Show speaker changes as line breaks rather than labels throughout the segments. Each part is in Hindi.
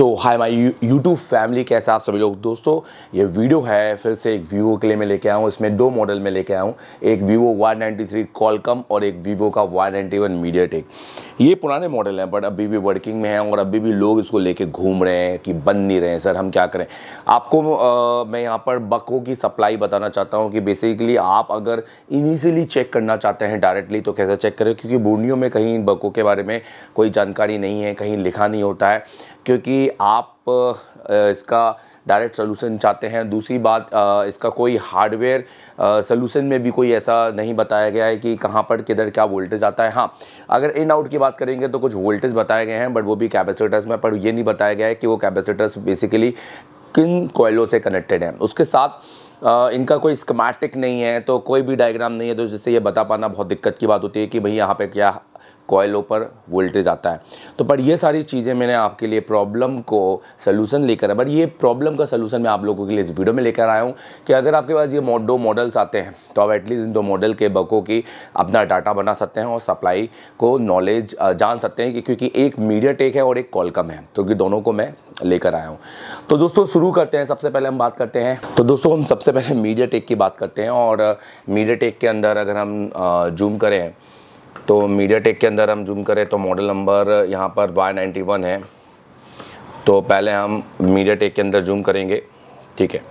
So hi my YouTube family कैसे आप सभी लोग दोस्तों ये वीडियो है फिर से एक वीवो के लिए मैं लेके आया हूँ इसमें दो मॉडल में लेके आया हूँ एक वीवो थ्री कॉलकम और एक वीवो का मीडिया टेक ये पुराने मॉडल हैं बट अभी भी वर्किंग में हैं और अभी भी लोग इसको लेके घूम रहे हैं कि बन नहीं रहे हैं सर हम क्या करें आपको आ, मैं यहाँ पर बको की सप्लाई बताना चाहता हूँ कि बेसिकली आप अगर इनिशियली चेक करना चाहते हैं डायरेक्टली तो कैसे चेक करें क्योंकि बूढ़ियों में कहीं बको के बारे में कोई जानकारी नहीं है कहीं लिखा नहीं होता है क्योंकि आप इसका डायरेक्ट सोल्यूशन चाहते हैं दूसरी बात इसका कोई हार्डवेयर सोलूसन में भी कोई ऐसा नहीं बताया गया है कि कहाँ पर किधर क्या वोल्टेज आता है हाँ अगर इन आउट की बात करेंगे तो कुछ वोल्टेज बताए गए हैं बट वो भी कैपेसिटर्स में पर ये नहीं बताया गया है कि वो कैपेसिटर्स बेसिकली किन कोयलों से कनेक्टेड हैं उसके साथ इनका कोई स्कमैटिक नहीं है तो कोई भी डायग्राम नहीं है तो जिससे ये बता पाना बहुत दिक्कत की बात होती है कि भाई यहाँ पे क्या कॉयलों पर वोल्टेज आता है तो पर ये सारी चीज़ें मैंने आपके लिए प्रॉब्लम को सोल्यूशन लेकर बट ये प्रॉब्लम का सोल्यूशन मैं आप लोगों के लिए इस वीडियो में लेकर आया हूँ कि अगर आपके पास ये दो मॉडल्स आते हैं तो आप एटलीस्ट इन दो मॉडल के बकों की अपना डाटा बना सकते हैं और सप्लाई को नॉलेज जान सकते हैं कि क्योंकि एक मीडिया टेक है और एक कॉलकम है तो कि दोनों को मैं लेकर आया हूँ तो दोस्तों शुरू करते हैं सबसे पहले हम बात करते हैं तो दोस्तों हम सबसे पहले मीडिया टेक की बात करते हैं और मीडिया टेक के अंदर अगर हम जूम करें तो मीडिया टेक के अंदर हम जूम करें तो मॉडल नंबर यहाँ पर वाई नाइन्टी वन है तो पहले हम मीडिया टेक के अंदर जूम करेंगे ठीक है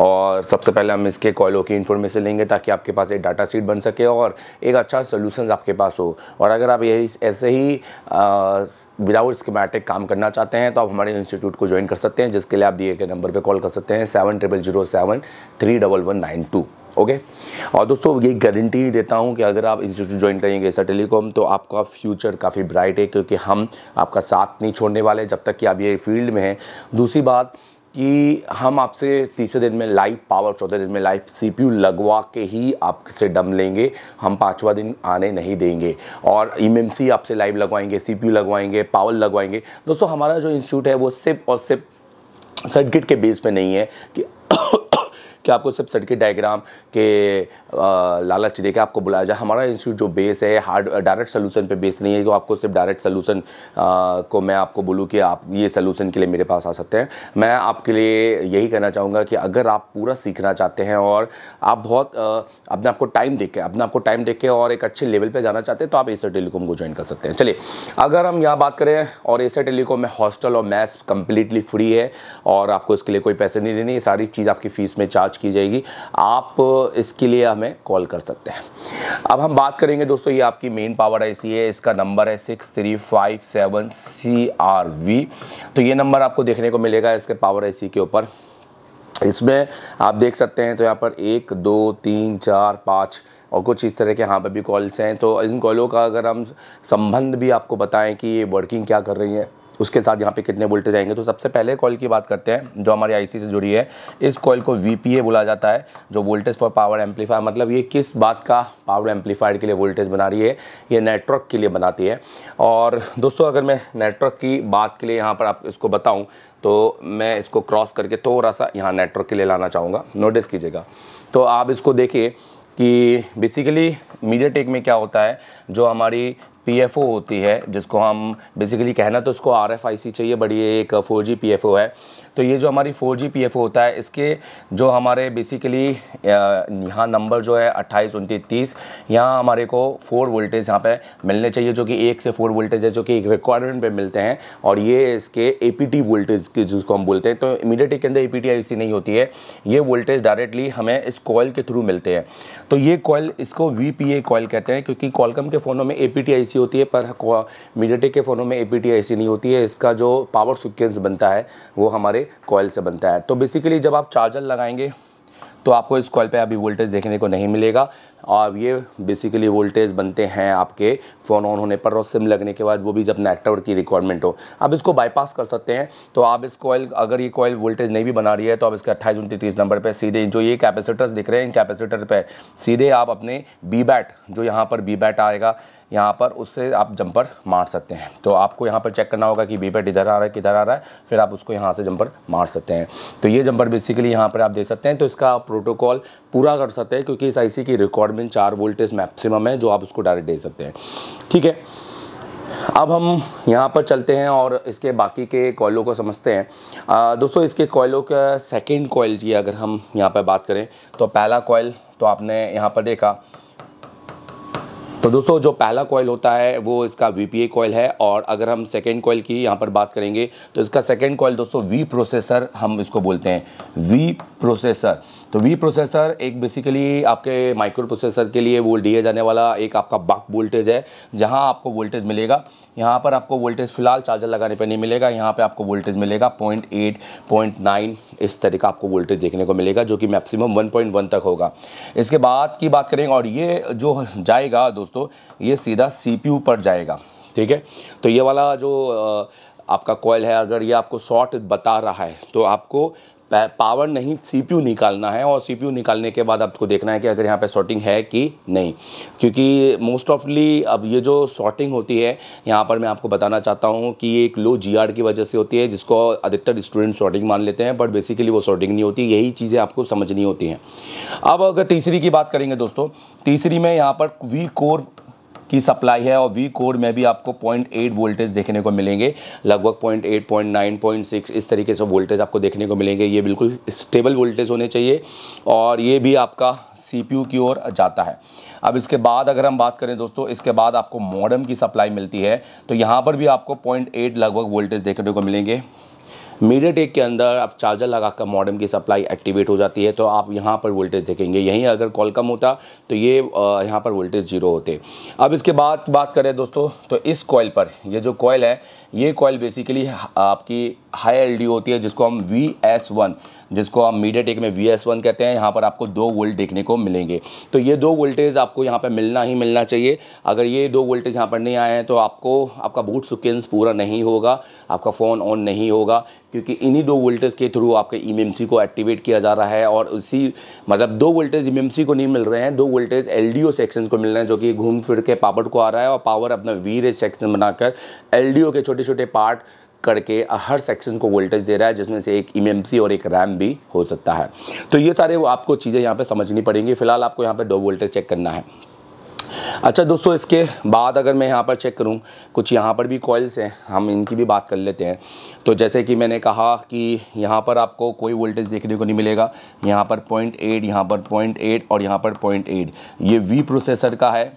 और सबसे पहले हम इसके कॉलों की इन्फॉर्मेशन लेंगे ताकि आपके पास एक डाटा सीट बन सके और एक अच्छा सोल्यूशन आपके पास हो और अगर आप यही ऐसे ही विदाउट स्कीमेटिक काम करना चाहते हैं तो आप हमारे इंस्टीट्यूट को ज्वाइन कर सकते हैं जिसके लिए आप दिए गए नंबर पर कॉल कर सकते हैं seven triple zero seven three double one nine two okay और दोस्तों ये गारंटी देता हूँ कि अगर आप इंस्टीट्यूट ज्वाइन करेंगे ऐसा टेलीकॉम तो आपका फ्यूचर काफ़ी ब्राइट है क्योंकि हम आपका साथ नहीं छोड़ने वाले जब तक कि आप ये फील्ड में हैं दूसरी बात कि हम आपसे तीसरे दिन में लाइव पावर चौथे दिन में लाइव सीपीयू लगवा के ही आपसे डम लेंगे हम पाँचवा दिन आने नहीं देंगे और ईएमसी आपसे लाइव लगवाएंगे सीपीयू लगवाएंगे पावर लगवाएंगे दोस्तों हमारा जो इंस्टीट्यूट है वो सिर्फ और सिर्फ सर्किट के बेस पे नहीं है कि कि आपको सब सर्किट डायग्राम के लालच देकर आपको बुलाया जाए हमारा इंस्टीट्यूट जो बेस है हार्ड डायरेक्ट सोलूसन पर बेस नहीं है तो आपको सिर्फ डायरेक्ट सोलूसन को मैं आपको बोलूँ कि आप ये सोलूसन के लिए मेरे पास आ सकते हैं मैं आपके लिए यही कहना चाहूँगा कि अगर आप पूरा सीखना चाहते हैं और आप बहुत अपने आपको टाइम देख के अपने आपको टाइम देख के और एक अच्छे लेवल पर जाना चाहते हैं तो आप एसर टेलीकॉम को ज्वाइन कर सकते हैं चलिए अगर हम यहाँ बात करें और एसर टेलीकॉम में हॉस्टल और मैथ्स कम्प्लीटली फ्री है और आपको इसके लिए कोई पैसे नहीं देने ये सारी चीज़ आपकी फ़ीस में चार्ज जांच की जाएगी आप इसके लिए हमें कॉल कर सकते हैं अब हम बात करेंगे दोस्तों ये आपकी मेन पावर आईसी है इसका नंबर है six three five seven C R V तो ये नंबर आपको देखने को मिलेगा इसके पावर आईसी के ऊपर इसमें आप देख सकते हैं तो यहाँ पर एक दो तीन चार पाँच और कुछ इस तरह के यहाँ पर भी कॉल्स हैं तो इन कॉलों का अगर हम संबंध भी आपको बताएं कि ये वर्किंग क्या कर रही है उसके साथ यहाँ पे कितने वोल्टेज आएंगे तो सबसे पहले कॉल की बात करते हैं जो हमारी आईसी से जुड़ी है इस कॉल को वी बोला जाता है जो वोल्टेज फॉर पावर एम्पलीफायर मतलब ये किस बात का पावर एम्पलीफायर के लिए वोल्टेज बना रही है ये नेटवर्क के लिए बनाती है और दोस्तों अगर मैं नेटवर्क की बात के लिए यहाँ पर आप इसको बताऊँ तो मैं इसको क्रॉस करके थोड़ा सा यहाँ नेटवर्क के लिए लाना चाहूँगा नोटिस कीजिएगा तो आप इसको देखिए कि बेसिकली मीडिया टेक में क्या होता है जो हमारी पीएफओ होती है जिसको हम बेसिकली कहना तो उसको आरएफआईसी चाहिए बट ये एक फोर जी ओ है तो ये जो हमारी फोर जी पी एफ होता है इसके जो हमारे बेसिकली यहाँ नंबर जो है अट्ठाईस उनतीस तीस यहाँ हमारे को फोर वोल्टेज यहाँ पे मिलने चाहिए जो कि एक से फोर वोल्टेज है जो कि रिक्वायरमेंट पे मिलते हैं और ये इसके ए पी टी वोल्टेज के जिसको हम बोलते हैं तो इमीडिएटली के अंदर ए पी टी आई सी नहीं होती है ये वोल्टेज डायरेक्टली हमें इस कॉयल के थ्रू मिलते हैं तो ये कॉयल इसको वी पी ए कहते हैं क्योंकि कॉलकम के फ़ोनों में ए पी टी आई सी होती है पर मीडियाटेक के फ़ोनों में ए पी टी आई सी नहीं होती है इसका जो पावर सिक्वेंस बनता है वो हमारे हमारे कॉयल से बनता है तो बेसिकली जब आप चार्जर लगाएंगे तो आपको इस कॉल पे अभी वोल्टेज देखने को नहीं मिलेगा और ये बेसिकली वोल्टेज बनते हैं आपके फ़ोन ऑन होने पर और सिम लगने के बाद वो भी जब नेटवर्क की रिक्वायरमेंट हो आप इसको बाईपास कर सकते हैं तो आप इस कॉयल अगर ये कॉयल वोल्टेज नहीं भी बना रही है तो आप इसके अट्ठाईस उनतीस नंबर पर सीधे जो ये कैपेसिटर्स दिख रहे हैं इन कैपेसिटर पर सीधे आप अपने बी बैट जो यहाँ पर बी बैट आएगा यहाँ पर उससे आप जंपर मार सकते हैं तो आपको यहाँ पर चेक करना होगा कि बी बैट इधर आ रहा है किधर आ रहा है फिर आप उसको यहाँ से जंपर मार सकते हैं तो ये जंपर बेसिकली यहाँ पर आप दे सकते हैं तो इसका प्रोटोकॉल पूरा कर सकते हैं क्योंकि इस आईसी की रिकॉर्ड पावर चार वोल्टेज मैक्सिमम है जो आप उसको डायरेक्ट दे सकते हैं ठीक है अब हम यहाँ पर चलते हैं और इसके बाकी के कॉयलों को समझते हैं आ, दोस्तों इसके कॉयलों का सेकेंड कॉयल की अगर हम यहाँ पर बात करें तो पहला कॉयल तो आपने यहाँ पर देखा तो दोस्तों जो पहला कॉयल होता है वो इसका वी पी कॉयल है और अगर हम सेकेंड कॉयल की यहाँ पर बात करेंगे तो इसका सेकेंड कॉयल दोस्तों वी प्रोसेसर हम इसको बोलते हैं वी प्रोसेसर तो वी प्रोसेसर एक बेसिकली आपके माइक्रो प्रोसेसर के लिए वो दिए जाने वाला एक आपका बक वोल्टेज है जहाँ आपको वोल्टेज मिलेगा यहाँ पर आपको वोल्टेज फ़िलहाल चार्जर लगाने पर नहीं मिलेगा यहाँ पर आपको वोल्टेज मिलेगा पॉइंट एट पॉइंट नाइन इस तरह का आपको वोल्टेज देखने को मिलेगा जो कि मैक्सिमम वन पॉइंट वन तक होगा इसके बाद की बात करेंगे और ये जो जाएगा दोस्तों दोस्तों ये सीधा सीपीयू पर जाएगा ठीक है तो ये वाला जो आपका कॉयल है अगर ये आपको शॉर्ट बता रहा है तो आपको पावर नहीं सीपीयू निकालना है और सीपीयू निकालने के बाद आपको देखना है कि अगर यहाँ पे सॉर्टिंग है कि नहीं क्योंकि मोस्ट ऑफली अब ये जो सॉर्टिंग होती है यहाँ पर मैं आपको बताना चाहता हूँ कि एक लो जी की वजह से होती है जिसको अधिकतर स्टूडेंट सॉर्टिंग मान लेते हैं बट बेसिकली वो सॉर्टिंग नहीं होती यही चीज़ें आपको समझनी होती हैं अब अगर तीसरी की बात करेंगे दोस्तों तीसरी में यहाँ पर वी कोर की सप्लाई है और वी कोड में भी आपको 0.8 वोल्टेज देखने को मिलेंगे लगभग 0.8, 0.9, 0.6 इस तरीके से वोल्टेज आपको देखने को मिलेंगे ये बिल्कुल स्टेबल वोल्टेज होने चाहिए और ये भी आपका सी की ओर जाता है अब इसके बाद अगर हम बात करें दोस्तों इसके बाद आपको मॉडर्म की सप्लाई मिलती है तो यहाँ पर भी आपको पॉइंट लगभग वोल्टेज देखने को मिलेंगे मीडिया टेक के अंदर आप चार्जर लगाकर मॉडर्न की सप्लाई एक्टिवेट हो जाती है तो आप यहाँ पर वोल्टेज देखेंगे यहीं अगर कॉल कम होता तो ये यहाँ पर वोल्टेज जीरो होते अब इसके बाद बात करें दोस्तों तो इस कॉयल पर ये जो कॉयल है ये कॉयल बेसिकली आपकी हाई एल होती है जिसको हम वी एस वन जिसको हम मीडिया टेक में वी एस वन कहते हैं यहाँ पर आपको दो वोल्ट देखने को मिलेंगे तो ये दो वोल्टेज आपको यहाँ पर मिलना ही मिलना चाहिए अगर ये दो वोल्टेज यहाँ पर नहीं आए हैं तो आपको आपका बूट सुकेंस पूरा नहीं होगा आपका फ़ोन ऑन नहीं होगा क्योंकि इन्हीं दो वोल्टेज के थ्रू आपके ई e को एक्टिवेट किया जा रहा है और उसी मतलब दो वोल्टेज ई e को नहीं मिल रहे हैं दो voltage L D O section को मिल रहे हैं जो कि घूम फिर के पावर को आ रहा है और पावर अपना वी सेक्शन बनाकर एल डी ओ के छोटे छोटे पार्ट करके हर सेक्शन को वोल्टेज दे रहा है जिसमें से एक ई e और एक रैम भी हो सकता है तो ये सारे आपको चीज़ें यहाँ पर समझनी पड़ेंगी फिलहाल आपको यहाँ पर दो वोल्टेज चेक करना है अच्छा दोस्तों इसके बाद अगर मैं यहाँ पर चेक करूँ कुछ यहाँ पर भी कॉयल्स हैं हम इनकी भी बात कर लेते हैं तो जैसे कि मैंने कहा कि यहाँ पर आपको कोई वोल्टेज देखने को नहीं मिलेगा यहाँ पर पॉइंट एट यहाँ पर पॉइंट एट और यहाँ पर पॉइंट एट ये वी प्रोसेसर का है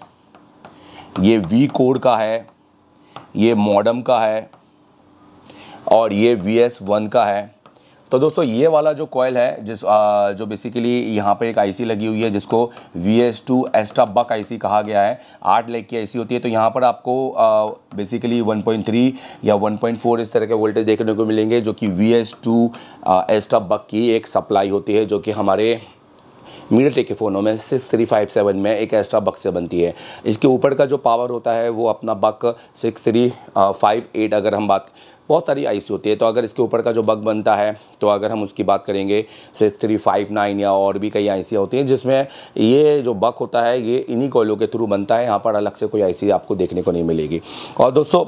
ये वी कोड का है ये मॉडम का है और ये वी एस वन का है तो दोस्तों ये वाला जो कॉयल है जिस आ, जो बेसिकली यहाँ पर एक आईसी लगी हुई है जिसको V S two extra buck IC कहा गया है आठ लेग की आईसी होती है तो यहाँ पर आपको आ, बेसिकली 1.3 या 1.4 इस तरह के वोल्टेज देखने को मिलेंगे जो कि V S two extra buck की एक सप्लाई होती है जो कि हमारे टेक के फ़ोनों में सिक्स थ्री फाइव सेवन में एक एक्स्ट्रा बक से बनती है इसके ऊपर का जो पावर होता है वो अपना buck six three five eight अगर हम बात बहुत सारी आई होती है तो अगर इसके ऊपर का जो बग बनता है तो अगर हम उसकी बात करेंगे सिक्स थ्री फाइव नाइन या और भी कई आई होती हैं जिसमें ये जो बग होता है ये इन्हीं कोयलों के थ्रू बनता है यहाँ पर अलग से कोई आई आपको देखने को नहीं मिलेगी और दोस्तों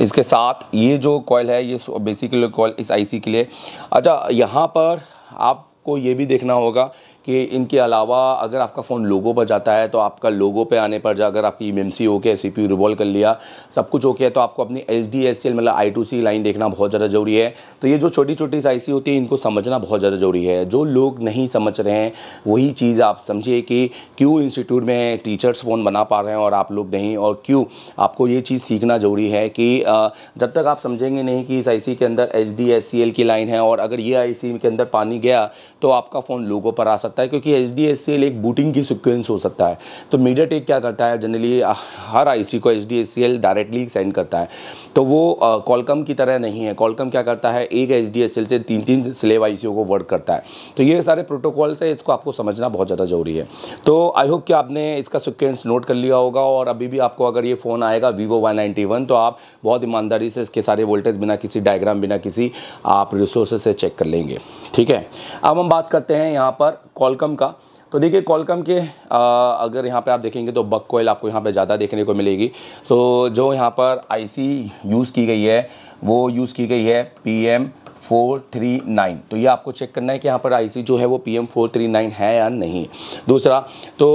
इसके साथ ये जो कॉयल है ये बेसिकली कॉयल इस आईसी के लिए अच्छा यहाँ पर आप आपको ये भी देखना होगा कि इनके अलावा अगर आपका फ़ोन लोगो पर जाता है तो आपका लोगो पे आने पर जा अगर आपकी M C okay C P revolve कर लिया सब कुछ हो गया तो आपको अपनी एच डी एस एल मतलब आई टू सी लाइन देखना बहुत ज़्यादा ज़रूरी है तो ये जो छोटी छोटी आई सी होती है इनको समझना बहुत ज़्यादा ज़रूरी है जो लोग नहीं समझ रहे हैं वही चीज़ आप समझिए कि क्यों इंस्टीट्यूट में टीचर्स फ़ोन बना पा रहे हैं और आप लोग नहीं और क्यों आपको ये चीज़ सीखना ज़रूरी है कि जब तक आप समझेंगे नहीं कि इस आई के अंदर H D S C L की लाइन है और अगर ये आई सी के अंदर पानी गया तो आपका फ़ोन लोगों पर आ सकता सकता है क्योंकि H D S C L एक बूटिंग की सिक्वेंस हो सकता है तो मीडिया टेक क्या करता है जनरली हर आई को H D S C L directly send करता है तो वो कॉलकम की तरह नहीं है कॉलकम क्या करता है एक एच डी एस एल से तीन तीन स्लेव आई सी ओ को वर्क करता है तो ये सारे प्रोटोकॉल्स है इसको आपको समझना बहुत ज़्यादा ज़रूरी है तो आई होप कि आपने इसका सिक्वेंस नोट कर लिया होगा और अभी भी आपको अगर ये फ़ोन आएगा वीवो वाई नाइन्टी वन तो आप बहुत ईमानदारी से इसके सारे वोल्टेज बिना किसी डायग्राम बिना किसी आप रिसोर्सेज से चेक कर लेंगे ठीक है अब हम बात करते हैं यहाँ पर कॉलकम का तो देखिए कॉलकम के आ, अगर यहाँ पे आप देखेंगे तो बक कोयल आपको यहाँ पे ज़्यादा देखने को मिलेगी तो जो यहाँ पर आईसी यूज़ की गई है वो यूज़ की गई है पीएम फोर थ्री नाइन तो ये आपको चेक करना है कि यहाँ पर आईसी जो है वो P M four three nine है या नहीं दूसरा तो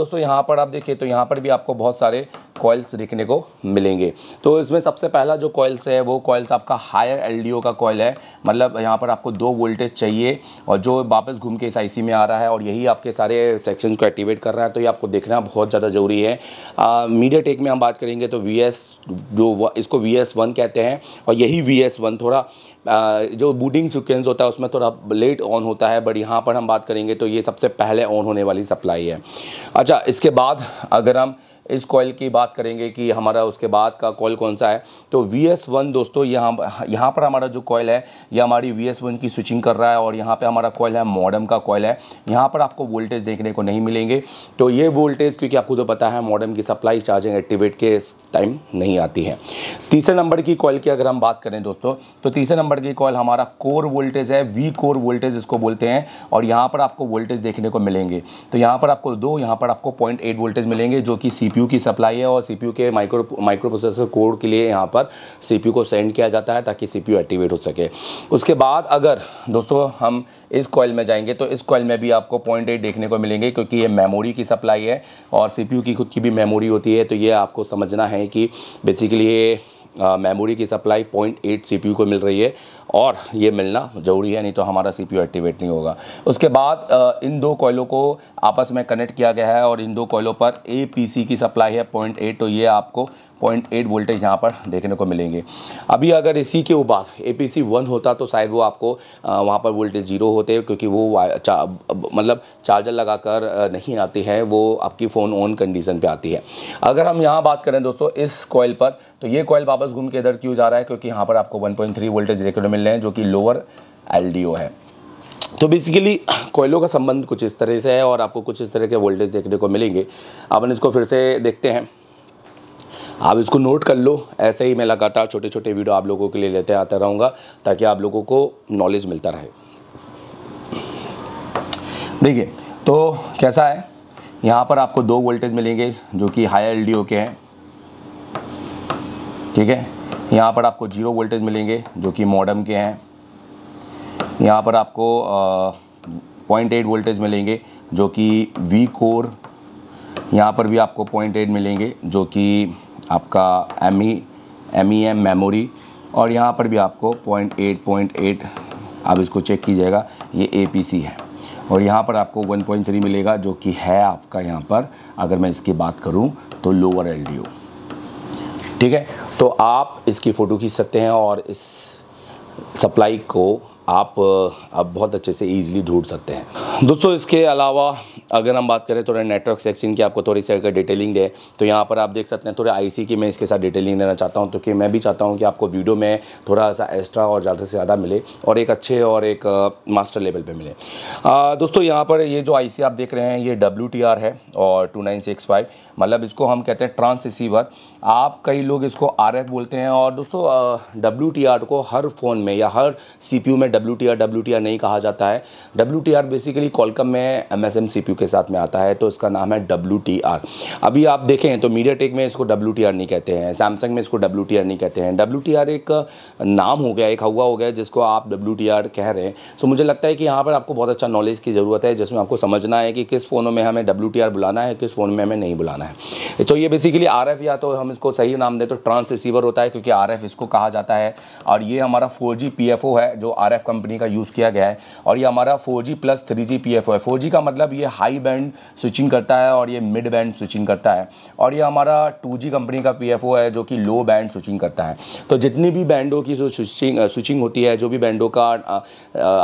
दोस्तों यहाँ पर आप देखिए तो यहाँ पर भी आपको बहुत सारे कॉयल्स देखने को मिलेंगे तो इसमें सबसे पहला जो कॉयल्स है वो कॉयल्स आपका हायर एल का कॉयल है मतलब यहाँ पर आपको दो वोल्टेज चाहिए और जो वापस घूम के इस आई में आ रहा है और यही आपके सारे सेक्शन को एक्टिवेट कर रहा है तो ये आपको देखना बहुत ज़्यादा ज़रूरी है मीडिया टेक में हम बात करेंगे तो वी जो इसको वी कहते हैं और यही वी थोड़ा जो बूटिंग सिक्वेंस होता है उसमें थोड़ा लेट ऑन होता है बट यहाँ पर हम बात करेंगे तो ये सबसे पहले ऑन होने वाली सप्लाई है अच्छा इसके बाद अगर हम इस कॉयल की बात करेंगे कि हमारा उसके बाद का कॉयल कौन सा है तो वी एस वन दोस्तों यहाँ यहाँ पर हमारा जो कॉयल है ये हमारी वी एस वन की स्विचिंग कर रहा है और यहाँ पर हमारा कॉयल है मॉडम का कॉयल है यहाँ पर आपको वोल्टेज देखने को नहीं मिलेंगे तो ये वोल्टेज क्योंकि आपको तो पता है मॉडम की सप्लाई चार्जिंग एक्टिवेट के टाइम नहीं आती है तीसरे नंबर की कॉयल की अगर हम बात करें दोस्तों तो तीसरे नंबर की कॉयल हमारा कोर वोल्टेज है वी कोर वोल्टेज इसको बोलते हैं और यहाँ पर आपको वोल्टेज देखने को मिलेंगे तो यहाँ पर आपको दो यहाँ पर आपको पॉइंट वोल्टेज मिलेंगे जो कि सी सीपीयू की सप्लाई है और सीपीयू के माइक्रो माइक्रो प्रोसेसर कोड के लिए यहाँ पर सीपीयू को सेंड किया जाता है ताकि सीपीयू एक्टिवेट हो सके उसके बाद अगर दोस्तों हम इस कॉयल में जाएंगे तो इस कॉयल में भी आपको पॉइंट एट देखने को मिलेंगे क्योंकि ये मेमोरी की सप्लाई है और सी की खुद की भी मेमोरी होती है तो ये आपको समझना है कि बेसिकली ये मेमोरी की सप्लाई पॉइंट एट सी को मिल रही है और ये मिलना ज़रूरी है नहीं तो हमारा सी एक्टिवेट नहीं होगा उसके बाद इन दो कोयलों को आपस में कनेक्ट किया गया है और इन दो कोयलों पर ए की सप्लाई है पॉइंट तो ये आपको पॉइंट एट वोल्टेज यहाँ पर देखने को मिलेंगे अभी अगर इसी के बाद ए पी सी वन होता तो शायद वो आपको वहाँ पर वोल्टेज ज़ीरो होते क्योंकि वो चा, मतलब चार्जर लगाकर नहीं आती है वो आपकी फ़ोन ऑन कंडीशन पे आती है अगर हम यहाँ बात करें दोस्तों इस कॉयल पर तो ये कॉयल वापस घूम के इधर क्यों जा रहा है क्योंकि यहाँ पर आपको वन पॉइंट थ्री वोल्टेज देखने मिल रहे हैं जो कि लोअर एल है तो बेसिकली कोयलों का संबंध कुछ इस तरह से है और आपको कुछ इस तरह के वोल्टेज देखने को मिलेंगे अपन इसको फिर से देखते हैं आप इसको नोट कर लो ऐसे ही मैं लगातार छोटे छोटे वीडियो आप लोगों के लिए लेते आता रहूँगा ताकि आप लोगों को नॉलेज मिलता रहे देखिए तो कैसा है यहाँ पर आपको दो वोल्टेज मिलेंगे जो कि हाई एल के हैं ठीक है यहाँ पर आपको जीरो वोल्टेज मिलेंगे जो कि मॉडर्म के हैं यहाँ पर आपको पॉइंट एट वोल्टेज मिलेंगे जो कि वी कोर यहाँ पर भी आपको पॉइंट एट मिलेंगे जो कि आपका M E M E M memory और यहाँ पर भी आपको पॉइंट एट पॉइंट एट आप इसको चेक कीजिएगा ये ए पी सी है और यहाँ पर आपको 1.3 मिलेगा जो कि है आपका यहाँ पर अगर मैं इसकी बात करूँ तो लोअर एल ठीक है तो आप इसकी फ़ोटो खींच सकते हैं और इस सप्लाई को आप अब बहुत अच्छे से इजीली ढूंढ सकते हैं दोस्तों इसके अलावा अगर हम बात करें थोड़ा नेटवर्क सेक्शन की आपको थोड़ी सी अगर डिटेलिंग दे तो यहाँ पर आप देख सकते हैं थोड़ा आई की मैं इसके साथ डिटेलिंग देना चाहता हूँ तो कि मैं भी चाहता हूँ कि आपको वीडियो में थोड़ा सा एक्स्ट्रा और ज़्यादा से ज़्यादा मिले और एक अच्छे और एक मास्टर लेवल पर मिले आ, दोस्तों यहाँ पर ये जो आई आप देख रहे हैं ये डब्ल्यू है और टू मतलब इसको हम कहते हैं ट्रांस रिसीवर आप कई लोग इसको आर बोलते हैं और दोस्तों डब्ल्यू को हर फ़ोन में या हर सी में डब्ल्यू टी नहीं कहा जाता है डब्ल्यू बेसिकली कॉलकम में एम एस के साथ में आता है तो इसका नाम है डब्ल्यू अभी आप देखें तो मीडिया टेक में इसको डब्ल्यू नहीं कहते हैं सैमसंग में इसको डब्ल्यू नहीं कहते हैं डब्ल्यू एक नाम हो गया एक हवा हो गया जिसको आप डब्ल्यू कह रहे हैं तो मुझे लगता है कि यहाँ पर आपको बहुत अच्छा नॉलेज की ज़रूरत है जिसमें आपको समझना है कि किस फ़ोनों में हमें डब्ल्यू बुलाना है किस फ़ोन में हमें नहीं बुलाना है तो ये बेसिकली आर या तो हम इसको सही नाम दें तो ट्रांस रिसीवर होता है क्योंकि आर इसको कहा जाता है और ये हमारा फोर जी है जो आर कंपनी का यूज़ किया गया है और ये हमारा four G plus three G P F O है फोर जी का मतलब ये हाई हाई बैंड स्विचिंग करता है और ये मिड बैंड स्विचिंग करता है और ये हमारा टू कंपनी का पी है जो कि लो बैंड स्विचिंग करता है तो जितनी भी बैंडों की स्विचिंग स्विचिंग होती है जो भी बैंडों का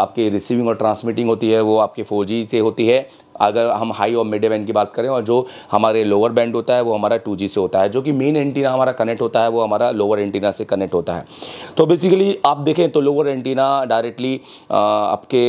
आपके रिसीविंग और ट्रांसमिटिंग होती है वो आपके फोर से होती है अगर हम हाई और मिडे बैंड की बात करें और जो हमारे लोअर बैंड होता है वो हमारा टू से होता है जो कि मेन एंटीना हमारा कनेक्ट होता है वो हमारा लोअर एंटीना से कनेक्ट होता है तो बेसिकली आप देखें तो लोअर एंटीना डायरेक्टली आपके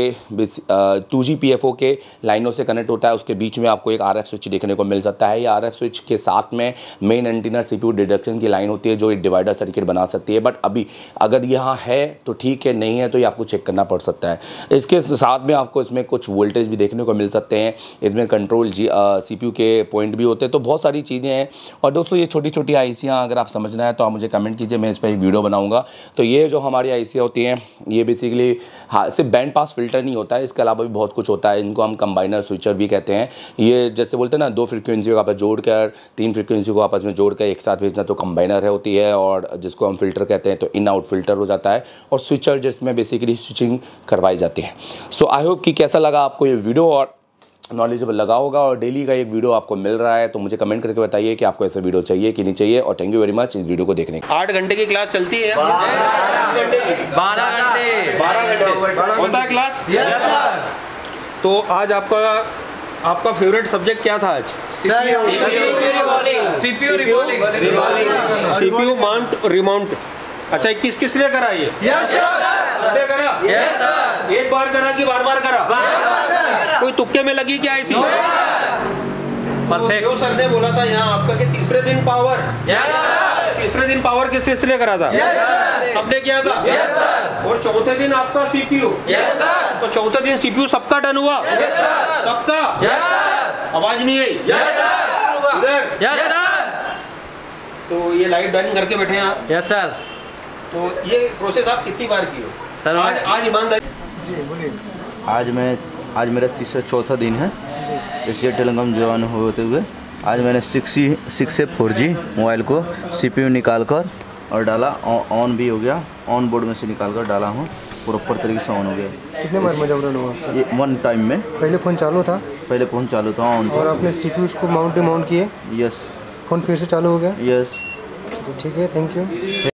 टू जी के लाइनों से कनेक्ट होता है उसके बीच में आपको एक आर स्विच देखने को मिल सकता है या आर स्विच के साथ में मेन एंटीना सी डिडक्शन की लाइन होती है जो एक डिवाइडर सर्किट बना सकती है बट अभी अगर यहाँ है तो ठीक है नहीं है तो ये आपको चेक करना पड़ सकता है इसके साथ में आपको इसमें कुछ वोल्टेज भी देखने को मिल सकते हैं इसमें कंट्रोल जी सी के पॉइंट भी होते हैं तो बहुत सारी चीज़ें हैं और दोस्तों ये छोटी छोटी आई अगर आप समझना है तो आप मुझे कमेंट कीजिए मैं इस पर वीडियो बनाऊँगा तो ये जो हमारी आई होती हैं ये बेसिकली हाँ सिर्फ बैंड पास फिल्टर नहीं होता है इसके अलावा भी बहुत कुछ होता है इनको हम कंबाइनर स्विचर भी कहते हैं ये जैसे बोलते हैं ना दो फ्रिक्वेंसी को आपस जोड़ कर तीन फ्रिक्वेंसी को आपस में जोड़ कर एक साथ भेजना तो कंबाइनर है होती है और जिसको हम फिल्टर कहते हैं तो इन आउट फिल्टर हो जाता है और स्विचर जिसमें बेसिकली स्विचिंग करवाई जाती है सो आई होप कि कैसा लगा आपको ये वीडियो और नॉलेजेबल लगा होगा और डेली का एक वीडियो आपको मिल रहा है तो मुझे कमेंट करके बताइए कि आपको ऐसे वीडियो चाहिए कि नहीं चाहिए और थैंक यू वेरी मच इस वीडियो को देखने
के आठ घंटे की क्लास चलती है बारह घंटे बारह घंटे होता है क्लास तो आज आपका आपका फेवरेट सब्जेक्ट क्या था आज CPU reballing CPU mount remount अच्छा किस किस लिए कराइए सभ्य करा yes, sir. एक बार करा कि बार बार करा yes, कोई तुक्के में लगी क्या ऐसी परफेक्ट सर ने बोला था यहाँ आपका कि तीसरे दिन पावर yes, तीसरे दिन पावर किस तीसरे करा था सबने किया था yes, और चौथे दिन आपका सीपीयू yes, तो चौथे दिन सीपीयू सबका डन हुआ yes, सबका yes, आवाज नहीं आई yes, इधर yes, तो ये लाइट डन करके बैठे हैं आप यस सर तो ये प्रोसेस आप कितनी बार किए
सर आज आज
ईमानदारी
आज मैं आज मेरा तीसरा चौथा दिन है इसलिए टेलीकॉम जवान होते हुए आज मैंने सिक्स सिक्स से फोर जी मोबाइल को सी पी निकाल कर और डाला ऑन भी हो गया ऑन बोर्ड में से निकाल कर डाला हूँ प्रॉपर तरीके से ऑन हो गया
कितने बार मजबरन हुआ
ये वन टाइम में
पहले फ़ोन चालू था पहले फ़ोन चालू था ऑन और आपने सी पी को माउंट टू माउंट किए यस फ़ोन फिर से चालू हो गया यस तो ठीक है थैंक यू